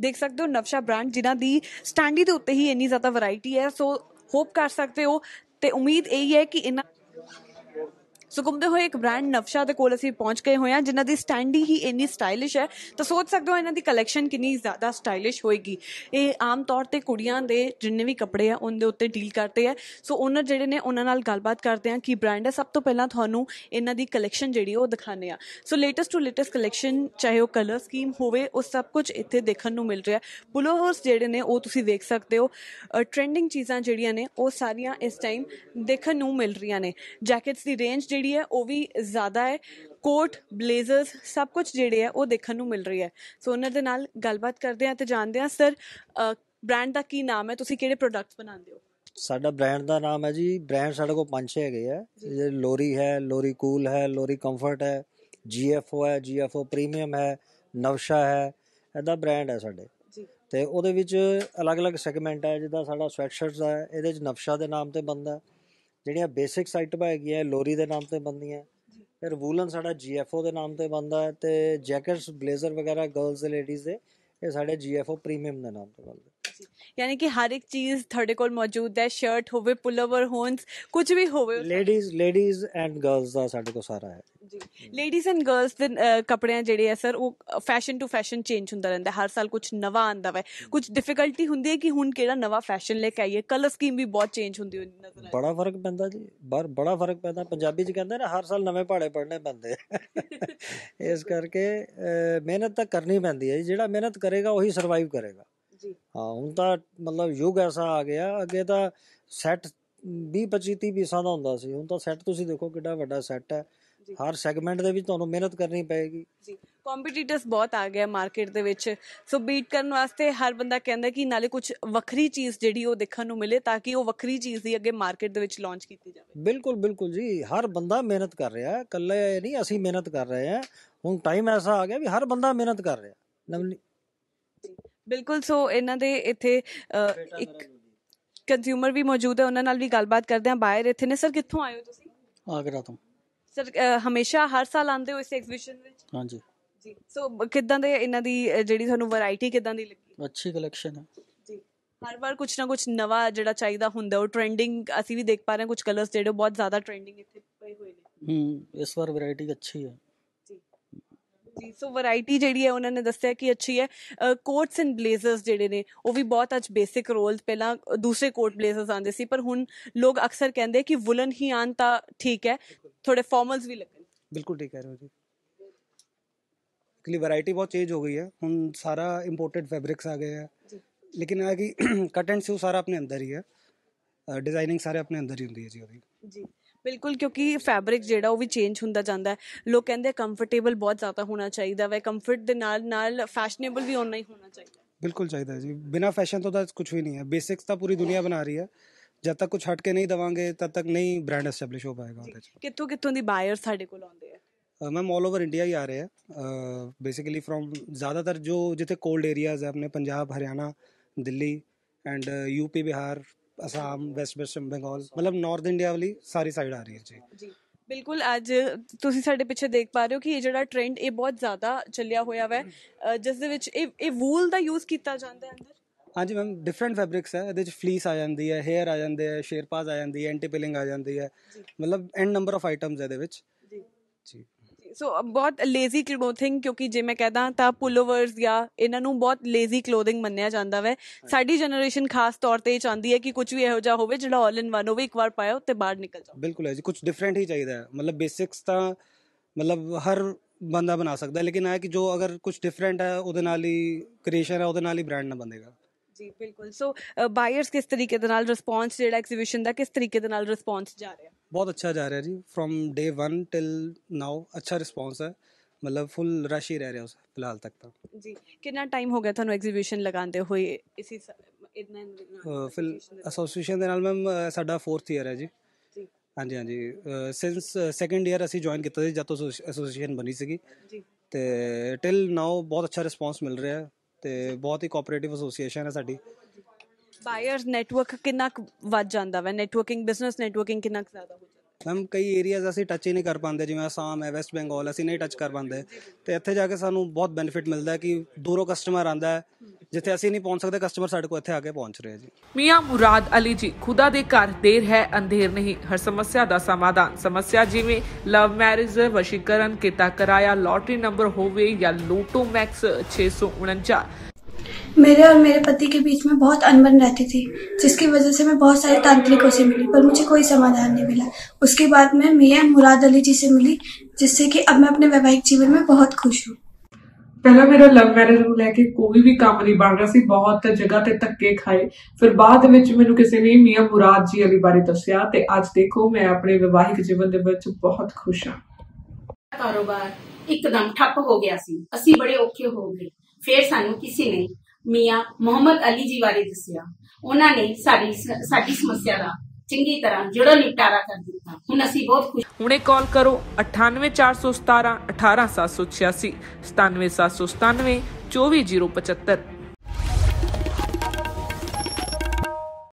ਦੇਖ ਸਕਦੇ ਹੋ ਨਵਸ਼ਾ ਬ੍ਰਾਂਡ ਜਿਨ੍ਹਾਂ ਦੀ ਸਟੈਂਡੀ ਦੇ ਉੱਤੇ ਹੀ ਇੰਨੀ ਜ਼ਿਆਦਾ ਵੈਰਾਈਟੀ ਹੈ ਸੋ ਹੋਪ ਕਰ ਸਕਦੇ ਹੋ ਤੇ ਉਮੀਦ ਇਹ ਹੈ ਕਿ ਇਹਨਾਂ ਸੋ ਘੁੰਮਦੇ ਹੋਏ ਇੱਕ ਬ੍ਰਾਂਡ ਨਵਸ਼ਾ ਦੇ ਕੋਲ ਅਸੀਂ ਪਹੁੰਚ ਗਏ ਹੋਏ ਹਾਂ ਜਿਨ੍ਹਾਂ ਦੀ ਸਟੈਂਡੀ ਹੀ ਇੰਨੀ ਸਟਾਈਲਿਸ਼ ਹੈ ਤਾਂ ਸੋਚ ਸਕਦੇ ਹੋ ਇਹਨਾਂ ਦੀ ਕਲੈਕਸ਼ਨ ਕਿੰਨੀ ਜ਼ਿਆਦਾ ਸਟਾਈਲਿਸ਼ ਹੋਏਗੀ ਇਹ ਆਮ ਤੌਰ ਤੇ ਕੁੜੀਆਂ ਦੇ ਜਿੰਨੇ ਵੀ ਕੱਪੜੇ ਆ ਉਹਦੇ ਉੱਤੇ ਡੀਲ ਕਰਦੇ ਆ ਸੋ ਉਹਨਾਂ ਜਿਹੜੇ ਨੇ ਉਹਨਾਂ ਨਾਲ ਗੱਲਬਾਤ ਕਰਦੇ ਆ ਕਿ ਬ੍ਰਾਂਡ ਹੈ ਸਭ ਤੋਂ ਪਹਿਲਾਂ ਤੁਹਾਨੂੰ ਇਹਨਾਂ ਦੀ ਕਲੈਕਸ਼ਨ ਜਿਹੜੀ ਉਹ ਦਿਖਾਣੇ ਆ so latest to latest collection ਚਾਹੇ ਉਹ ਕਲਰ ਸਕੀਮ ਹੋਵੇ ਉਹ ਸਭ ਕੁਝ ਇੱਥੇ ਦੇਖਣ ਨੂੰ ਮਿਲ ਰਿਹਾ ਪੁਲੋਵਰਸ ਜਿਹੜੇ ਨੇ ਉਹ ਤੁਸੀਂ ਵੇਖ ਸਕਦੇ ਹੋ ਟ੍ਰੈਂਡਿੰਗ ਚੀਜ਼ਾਂ ਜਿਹੜੀਆਂ ਨੇ ਉਹ ਸਾਰੀਆਂ ਇਸ ਟਾਈਮ ਦੇਖਣ ਨੂੰ ਮਿਲ ਰਹੀਆਂ ਨੇ ਜੈਕਟਸ ਦੀ ਰੇਂਜ ਜਿਹੜੀ ਹੈ ਉਹ ਵੀ ਜ਼ਿਆਦਾ ਹੈ ਕੋਟ ਬਲੇਜ਼ਰਸ ਸਭ ਕੁਝ ਜਿਹੜੇ ਹੈ ਉਹ ਦੇਖਣ ਨੂੰ ਮਿਲ ਰਹੀ ਹੈ ਸੋ ਉਹਨਾਂ ਦੇ ਨਾਲ ਗੱਲਬਾਤ ਕਰਦੇ ਆ ਤੇ ਜਾਣਦੇ ਆ ਸਰ ਬ੍ਰਾਂਡ ਦਾ ਕੀ ਨਾਮ ਹੈ ਤੁਸੀਂ ਕਿਹੜੇ ਪ੍ਰੋਡਕਟਸ ਬਣਾਉਂਦੇ ਹੋ ਸਾਡਾ ਬ੍ਰਾਂਡ ਦਾ ਨਾਮ ਹੈ ਜੀ ਬ੍ਰਾਂਡ ਸਾਡੇ ਕੋਲ ਪੰਜ ਛੇ ਹੈਗੇ ਆ ਜਿਹੜੇ ਲੋਰੀ ਹੈ ਲੋਰੀ ਕੂਲ ਹੈ ਲੋਰੀ ਕੰਫਰਟ ਹੈ ਜੀਐਫਓ ਹੈ ਜੀਐਫਓ ਪ੍ਰੀਮੀਅਮ ਹੈ ਨਵਸ਼ਾ ਹੈ ਇਹਦਾ ਬ੍ਰਾਂਡ ਹੈ ਸਾਡੇ ਤੇ ਉਹਦੇ ਵਿੱਚ ਅਲੱਗ-ਅਲੱਗ ਸੈਗਮੈਂਟ ਹੈ ਜਿੱਦਾਂ ਸਾਡਾ ਸਵੈਟਸ਼ਰਟਸ ਹੈ ਇਹਦੇ ਵਿੱਚ ਨਵਸ਼ਾ ਦੇ ਨਾਮ ਤੇ ਬੰਦਾ ਹੈ ਜਿਹੜੀਆਂ ਸਾਈਟ ਆਈਟਮਾਂ ਹੈਗੀਆਂ ਲੋਰੀ ਦੇ ਨਾਮ ਤੇ ਬਣਦੀਆਂ ਫਿਰ ਵੂਲਨ ਸਾਡਾ ਜੀਐਫਓ ਦੇ ਨਾਮ ਤੇ ਬਣਦਾ ਤੇ ਜੈਕਟਸ ਬਲੇਜ਼ਰ ਵਗੈਰਾ ਗਰਲਸ ਤੇ ਲੇਡੀਜ਼ ਦੇ ਇਹ ਸਾਡੇ ਜੀਐਫਓ ਪ੍ਰੀਮੀਅਮ ਦੇ ਨਾਮ ਤੇ ਬੰਦੇ ਯਾਨੀ ਕਿ ਹਰ ਇੱਕ ਚੀਜ਼ ਤੁਹਾਡੇ ਕੋਲ ਮੌਜੂਦ ਹੈ ਸ਼ਰਟ ਹੋਵੇ ਪੁਲਓਵਰ ਹੋਨਸ ਕੁਝ ਵੀ ਹੋਵੇ ਲੇਡੀਜ਼ ਲੇਡੀਜ਼ ਐਂਡ ਗਰਲਸ ਦਾ ਸਾਡੇ ਕੋਲ ਸਾਰਾ ਹੈ ਲੇਡੀਜ਼ ਐਂਡ ਗਰਲਸ ਦੇ ਕੱਪੜਿਆਂ ਜਿਹੜੇ ਆ ਸਰ ਉਹ ਫੈਸ਼ਨ ਟੂ ਫੈਸ਼ਨ ਚੇਂਜ ਹੁੰਦਾ ਰਹਿੰਦਾ ਹਰ ਸਾਲ ਕੁਝ ਨਵਾਂ ਆਂਦਾ ਵਾ ਕੁਝ ਡਿਫਿਕਲਟੀ ਹੁੰਦੀ ਹੈ ਕਿ ਹੁਣ ਕਿਹੜਾ ਨਵਾਂ ਫੈਸ਼ਨ ਲੈ ਕੇ ਆਈਏ ਕਲਰ ਸਕੀਮ ਵੀ ਬਹੁਤ ਚੇਂਜ ਹੁੰਦੀ ਹੋਣੀ ਨਜ਼ਰ ਆ ਬੜਾ ਫਰਕ ਪੈਂਦਾ ਜੀ ਬੜਾ ਫਰਕ ਪੈਂਦਾ ਪੰਜਾਬੀ ਚ ਕਹਿੰਦੇ ਨਾ ਹਰ ਸਾਲ ਨਵੇਂ ਪਹਾੜੇ ਪੜਨੇ ਪੈਂਦੇ ਇਸ ਕਰਕੇ ਮਿਹਨਤ ਤਾਂ ਕਰਨੀ ਪੈਂਦੀ ਹੈ ਜਿਹੜਾ ਮਿਹਨਤ ਕਰੇਗਾ ਉਹੀ ਸਰਵਾਈਵ ਕਰੇਗਾ ਜੀ ਹਾਂ ਹੁਣ ਤਾਂ ਮਤਲਬ ਯੁੱਗ ਐਸਾ ਆ ਗਿਆ ਅੱਗੇ ਤਾਂ ਸੈੱਟ 20 25 30 ਪੀਸਾਂ ਦਾ ਹੁੰਦਾ ਸੀ ਹੁਣ ਤਾਂ ਸੈੱਟ ਤੁਸੀਂ ਦੇਖੋ ਕਿੱਡਾ ਵੱਡਾ ਸੈੱਟ ਹੈ ਹਰ ਸੈਗਮੈਂਟ ਦੇ ਵਿੱਚ ਤੁਹਾਨੂੰ ਮਿਹਨਤ ਕਰਨੀ ਪਏਗੀ ਜੀ ਕੰਪੀਟੀਟਰਸ ਬਹੁਤ ਆ ਗਏ ਮਾਰਕੀਟ ਦੇ ਵਿੱਚ ਸੋ ਬੀਟ ਕਰਨ ਵਾਸਤੇ ਹਰ ਬੰਦਾ ਕਹਿੰਦਾ ਕਿ ਨਾਲੇ ਕੁਝ ਵੱਖਰੀ ਚੀਜ਼ ਜਿਹੜੀ ਉਹ ਦੇਖਣ ਨੂੰ ਮਿਲੇ ਤਾਂ ਕਿ ਉਹ ਵੱਖਰੀ ਚੀਜ਼ ਦੀ ਅੱਗੇ ਮਾਰਕੀਟ ਦੇ ਵਿੱਚ ਲਾਂਚ ਕੀਤੀ ਜਾਵੇ ਬਿਲਕੁਲ ਬਿਲਕੁਲ ਜੀ ਹਰ ਬੰਦਾ ਮਿਹਨਤ ਕਰ ਰਿਹਾ ਹੈ ਕੱਲੇ ਨਹੀਂ ਅਸੀਂ ਮਿਹਨਤ ਕਰ ਰਹੇ ਹਾਂ ਹੁਣ ਟਾਈਮ ਐਸਾ ਆ ਗਿਆ ਵੀ ਹਰ ਬੰਦਾ ਮਿਹਨਤ ਕਰ ਰਿਹਾ ਬਿਲਕੁਲ ਸੋ ਇਹਨਾਂ ਦੇ ਇੱਥੇ ਇੱਕ ਕੰਜ਼ਿਊਮਰ ਵੀ ਮੌਜੂਦ ਹੈ ਉਹਨਾਂ ਨਾਲ ਵੀ ਗੱਲਬਾਤ ਕਰਦੇ ਹਾਂ ਬਾਹਰ ਇੱਥੇ ਨੇ ਸਰ ਕਿੱਥੋਂ ਆਏ ਹੋ ਤੁਸੀਂ ਆਗਰਾ ਤੋਂ ਸਰ ਹਮੇਸ਼ਾ ਹਰ ਸਾਲ ਆਉਂਦੇ ਹੋ ਇਸ ਐਗਜ਼ੀਬਿਸ਼ਨ ਵਿੱਚ ਹਾਂਜੀ ਜੀ ਸੋ ਕਿਦਾਂ ਦੇ ਇਹਨਾਂ ਦੀ ਜਿਹੜੀ ਤੁਹਾਨੂੰ ਵੈਰਾਈਟੀ ਕਿਦਾਂ ਦੀ ਲੱਗੀ ਅੱਛੀ ਕਲੈਕਸ਼ਨ ਹੈ ਜੀ ਹਰ ਵਾਰ ਕੁਝ ਨਾ ਕੁਝ ਨਵਾਂ ਜਿਹੜਾ ਚਾਹੀਦਾ ਹੁੰਦਾ ਉਹ ਟ੍ਰੈਂਡਿੰਗ ਅਸੀਂ ਵੀ ਦੇਖ ਪਾ ਰਹੇ ਹਾਂ ਕੁਝ ਕਲਰਸ ਜਿਹੜੇ ਬਹੁਤ ਜ਼ਿਆਦਾ ਟ੍ਰੈਂਡਿੰਗ ਇੱਥੇ ਪਏ ਹੋਏ ਨੇ ਹੂੰ ਇਸ ਵਾਰ ਵੈਰਾਈਟੀ ਅੱਛੀ ਹੈ ਜੀ ਸੋ ਵੈਰਾਈਟੀ ਜਿਹੜੀ ਹੈ ਉਹਨਾਂ ਨੇ ਦੱਸਿਆ ਕਿ ਅੱਛੀ ਹੈ ਕੋਟਸ ਐਂਡ ਬਲੇਜ਼ਰਸ ਜਿਹੜੇ ਨੇ ਉਹ ਵੀ ਬਹੁਤ ਅੱਜ ਬੇਸਿਕ ਰੋਲਸ ਪਹਿਲਾਂ ਦੂਸਰੇ ਕੋਟ ਬਲੇਜ਼ਰਸ ਆਉਂਦੇ ਸੀ ਪਰ ਹੁਣ ਲੋਕ ਅਕਸਰ ਕਹਿੰਦੇ ਕਿ ਵੁਲਨ ਹੀ ਆਨ ਤਾਂ ਠੀਕ ਹੈ ਥੋੜੇ ਫਾਰਮਲਸ ਵੀ ਲੱਗਣ ਬਿਲਕੁਲ ਠੀਕ ਹੈ ਜੀ ਕਿ ਵੈਰਾਈਟੀ ਬਹੁਤ ਚੇਂਜ ਹੋ ਗਈ ਹੈ ਹੁਣ ਸਾਰਾ ਇੰਪੋਰਟਡ ਫੈਬਰਿਕਸ ਆ ਗਏ ਹੈ ਲੇਕਿਨ ਆ ਕਿ ਕਟ ਐਂਡ ਸਿਊ ਸਾਰਾ ਆਪਣੇ ਅੰਦਰ ਹੀ ਹੈ ਡਿਜ਼ਾਈਨਿੰਗ ਸਾਰੇ ਆਪਣੇ ਅੰਦਰ ਹੀ ਹੁੰਦੀ ਹੈ ਜੀ ਉਹਦੀ ਜੀ ਬਿਲਕੁਲ ਕਿਉਂਕਿ ਫੈਬਰਿਕ ਜਿਹੜਾ ਉਹ ਵੀ ਚੇਂਜ ਹੁੰਦਾ ਜਾਂਦਾ ਹੈ ਲੋਕ ਕਹਿੰਦੇ ਕੰਫਰਟੇਬਲ ਬਹੁਤ ਜ਼ਿਆਦਾ ਹੋਣਾ ਚਾਹੀਦਾ ਵੈ ਕੰਫਰਟ ਦੇ ਨਾਲ ਨਾਲ ਫੈਸ਼ਨੇਬਲ ਵੀ ਹੋਣਾ ਹੀ ਹੋਣਾ ਚਾਹੀਦਾ ਬਿਲਕੁਲ ਚਾਹੀਦਾ ਜੀ ਬਿਨਾ ਫੈਸ਼ਨ ਤੋਂ ਤਾਂ ਕੁਝ ਵੀ ਨਹੀਂ ਹੈ ਬੇਸਿਕਸ ਤਾਂ ਪੂਰੀ ਦੁਨੀਆ ਬਣਾ ਰਹੀ ਹੈ ਜਦ ਤੱਕ ਕੁਝ ਹਟ ਕੇ ਨਹੀਂ ਦਵਾਂਗੇ ਤਦ ਤੱਕ ਨਹੀਂ ਬ੍ਰਾਂਡ ਐਸਟੈਬਲਿਸ਼ ਹੋ ਪਾਏਗਾ ਉਹਦੇ ਚ ਕਿੱਥੋਂ ਕਿੱਥੋਂ ਦੀ ਬਾਇਰ ਸਾਡੇ ਕੋਲ ਆਉਂਦੇ ਆ ਮੈਮ ਆਲ ਓਵਰ ਇੰਡੀਆ ਹੀ ਆ ਰਹੇ ਆ ਬੇਸਿਕਲੀ ਫਰਮ ਜ਼ਿਆਦਾਤਰ ਜੋ ਜਿੱਥੇ ਕੋਲਡ ਏਰੀਆਜ਼ ਹੈ ਆਪਣੇ Punjab Haryana Delhi and UP Bihar Assam west best Bengal ਮਤਲਬ ਨਾਰਥ ਇੰਡੀਆ ਵਾਲੀ ਸਾਰੀ ਸਾਈਡ ਆ ਰਹੀ ਹੈ ਜੀ ਬਿਲਕੁਲ ਅੱਜ ਤੁਸੀਂ ਸਾਡੇ ਪਿੱਛੇ ਦੇਖ ਪਾ ਰਹੇ ਹੋ ਕਿ ਇਹ ਜਿਹੜਾ ਟ੍ਰੈਂਡ ਇਹ ਬਹੁਤ ਜ਼ਿਆਦਾ ਚੱਲਿਆ ਹੋਇਆ ਹੈ ਜਿਸ ਦੇ ਵਿੱਚ ਇਹ ਇਹ ਵੂਲ ਦਾ ਯੂਜ਼ ਕੀਤਾ ਜਾਂਦਾ ਹੈ ਅੰਦਰ ਹਾਂਜੀ ਮੈਮ ਡਿਫਰੈਂਟ ਫੈਬਰਿਕਸ ਹੈ ਇਹਦੇ ਵਿੱਚ ਫਲੀਸ ਆ ਜਾਂਦੀ ਹੈ ਹੇਅਰ ਆ ਜਾਂਦੇ ਹੈ ਸ਼ੇਰਪਾਜ਼ ਆ ਜਾਂਦੀ ਹੈ ਐਂਟੀ ਪਿਲਿੰਗ ਆ ਜਾਂਦੀ ਹੈ ਮਤਲਬ ਐਂਡ ਨੰਬਰ ਆਫ ਆਈਟਮਸ ਹੈ ਇਹਦੇ ਵਿੱਚ ਜੀ ਜੀ ਸੋ ਬਹੁਤ ਲੇਜ਼ੀ ਕਲੋਥਿੰਗ ਕਿਉਂਕਿ ਜੇ ਮੈਂ ਕਹਦਾ ਤਾਂ ਪੁਲੋਵਰਸ ਜਾਂ ਇਹਨਾਂ ਨੂੰ ਬਹੁਤ ਲੇਜ਼ੀ ਕਲੋਥਿੰਗ ਮੰਨਿਆ ਜਾਂਦਾ ਵੈ ਸਾਡੀ ਜਨਰੇਸ਼ਨ ਖਾਸ ਤੌਰ ਤੇ ਇਹ ਚਾਹੁੰਦੀ ਹੈ ਕਿ ਕੁਝ ਵੀ ਇਹੋ ਜਿਹਾ ਹੋਵੇ ਜਿਹੜਾ ਆਲ ਇਨ ਵਨ ਹੋਵੇ ਇੱਕ ਵਾਰ ਪਾਇਓ ਤੇ ਬਾਹਰ ਨਿਕਲ ਜਾਓ ਬਿਲਕੁਲ ਹੈ ਜੀ ਕੁਝ ਡਿਫਰੈਂਟ ਹੀ ਚਾਹੀਦਾ ਹੈ ਮਤਲਬ ਬੇਸਿਕਸ ਤਾਂ ਮਤਲਬ ਹਰ ਬੰਦਾ ਬਣਾ ਸਕਦਾ ਲੇਕਿਨ ਆ ਕਿ ਜੋ ਅਗਰ ਕੁਝ ਡਿਫਰੈਂਟ ਹੈ ਉਹਦੇ ਨਾਲ ਹੀ ਕ੍ਰੀਏਸ਼ਨ ਹੈ ਉਹਦੇ ਨਾਲ ਹੀ ਬ੍ਰਾਂਡ ਨਾ ਬਣੇਗਾ ਜੀ ਬਿਲਕੁਲ ਸੋ ਬਾਇਰਸ ਕਿਸ ਤਰੀਕੇ ਦੇ ਨਾਲ ਰਿਸਪੌਂਸ ਜਿਹੜਾ ਐਗਜ਼ੀਬਿਸ਼ਨ ਦਾ ਕਿਸ ਤਰੀਕੇ ਦੇ ਨਾਲ ਰਿਸਪੌਂਸ ਜਾ ਰਿਹਾ ਹੈ ਬਹੁਤ ਅੱਛਾ ਜਾ ਰਿਹਾ ਜੀ ਫਰੋਮ ਡੇ 1 ਟਿਲ ਨਾਓ ਅੱਛਾ ਰਿਸਪੌਂਸ ਹੈ ਮਤਲਬ ਫੁੱਲ ਰਸ਼ ਹੀ ਰਹਿ ਰਿਹਾ ਉਸ ਫਿਲਹਾਲ ਤੱਕ ਤਾਂ ਜੀ ਕਿੰਨਾ ਟਾਈਮ ਹੋ ਗਿਆ ਤੁਹਾਨੂੰ ਐਗਜ਼ੀਬਿਸ਼ਨ ਲਗਾਉਂਦੇ ਹੋਏ ਇਸੇ ਇਤਨਾ ਫਿਲ ਐਸੋਸੀਏਸ਼ਨ ਦੇ ਨਾਲ ਮੈਮ ਸਾਡਾ 4th ਇਅਰ ਹੈ ਜੀ ਜੀ ਹਾਂਜੀ ਹਾਂਜੀ ਸਿੰਸ ਸੈਕੰਡ ਇਅਰ ਅਸੀਂ ਜੁਆਇਨ ਕੀਤਾ ਸੀ ਜਦ ਤੋਂ ਐਸੋਸੀਏਸ਼ਨ ਬਣੀ ਸੀਗੀ ਜੀ ਤੇ ਟਿਲ ਨਾਓ ਬਹੁਤ ਅੱਛਾ ਰਿਸਪੌਂਸ ਮਿਲ ਰਿਹਾ ਹੈ ਤੇ ਬਹੁਤ ਹੀ ਕੋਆਪਰੇਟਿਵ ਐਸੋਸੀਏਸ਼ਨ ਹੈ ਸਾਡੀ ਬਾਇਰ ਨੈਟਵਰਕ ਕਿੰਨਾ ਵੱਜ ਵੱਧ ਜਾਂਦਾ ਵੈ ਨੈਟਵਰਕਿੰਗ ਬਿਜ਼ਨਸ ਨੈਟਵਰਕਿੰਗ ਕਿੰਨਾ ਜ਼ਿਆਦਾ ਹੋ ਜਾਂਦਾ ਮੈਮ ਕਈ ਏਰੀਆਜ਼ ਅਸੀਂ ਟੱਚ ਹੀ ਨਹੀਂ ਕਰ ਪਾਉਂਦੇ ਜਿਵੇਂ ਅਸਾਮ ਹੈ ਵੈਸਟ ਬੰਗਾਲ ਅਸੀਂ ਨਹੀਂ ਟੱਚ ਕਰ ਪਾਉਂਦੇ ਤੇ ਇੱਥੇ ਜਾ ਕੇ ਸਾਨੂੰ ਬਹੁਤ ਬੈਨੀਫਿਟ ਮਿਲਦਾ ਹੈ ਕਿ ਦੂਰੋਂ ਕਸਟਮਰ ਆਂਦਾ ਹੈ ਜਿੱਥੇ ਅਸੀਂ ਨਹੀਂ ਪਹੁੰਚ ਸਕਦੇ ਕਸਟਮਰ ਸਾਡੇ ਕੋਲ ਇੱਥੇ ਆ ਕੇ ਪਹੁੰਚ ਰਹੇ ਜੀ ਮੀਆਂ ਮੁਰਾਦ ਅਲੀ ਜੀ ਖੁਦਾ ਦੇ ਘਰ ਦੇਰ ਹੈ ਅੰਧੇਰ ਨਹੀਂ ਹਰ ਸਮੱਸਿਆ ਦਾ ਸਮਾਧਾਨ ਸਮੱਸਿਆ ਜਿਵੇਂ ਲਵ ਮੈਰਿਜ ਵਸ਼ੀਕਰਨ ਕੀਤਾ ਕਰਾਇਆ ਲੋਟਰੀ ਨੰਬਰ ਹੋਵੇ ਜਾਂ ਲੋਟੋ ਮੈਕਸ 649 मेरे और मेरे पति के बीच में बहुत अनबन रहती थी जिसकी वजह से मैं बहुत सारे तांत्रिकों से मिली पर मुझे कोई समाधान नहीं मिला उसके बाद मैं मुराद अली जी से मिली जिससे कि अब मैं अपने वैवाहिक जीवन में बहुत खुश हूँ पहला मेरा लव मैरिज रूल कोई भी काम नहीं बन रहा बहुत जगह ते धक्के खाए फिर बाद में किसी ने मियाँ मुराद जी अली बारे दसिया ते आज देखो मैं अपने वैवाहिक जीवन बहुत खुश हां कारोबार एकदम ठप हो गया सी असी बड़े ओके हो गए फिर सानू किसी ने ਮੀਆਂ ਮੁਹੰਮਦ ਅਲੀ ਜੀ ਬਾਰੇ ਦੱਸਿਆ ਉਹਨਾਂ ਨੇ ਸਾਡੀ ਸਾਡੀ ਸਮੱਸਿਆ ਦਾ ਚੰਗੀ ਤਰ੍ਹਾਂ ਜਿਹੜਾ ਨਿਪਟਾਰਾ ਕਰ ਦਿੱਤਾ ਹੁਣ ਅਸੀਂ ਬਹੁਤ ਖੁਸ਼ ਹੁਣੇ ਕਾਲ ਕਰੋ 98417 18786 97797 24075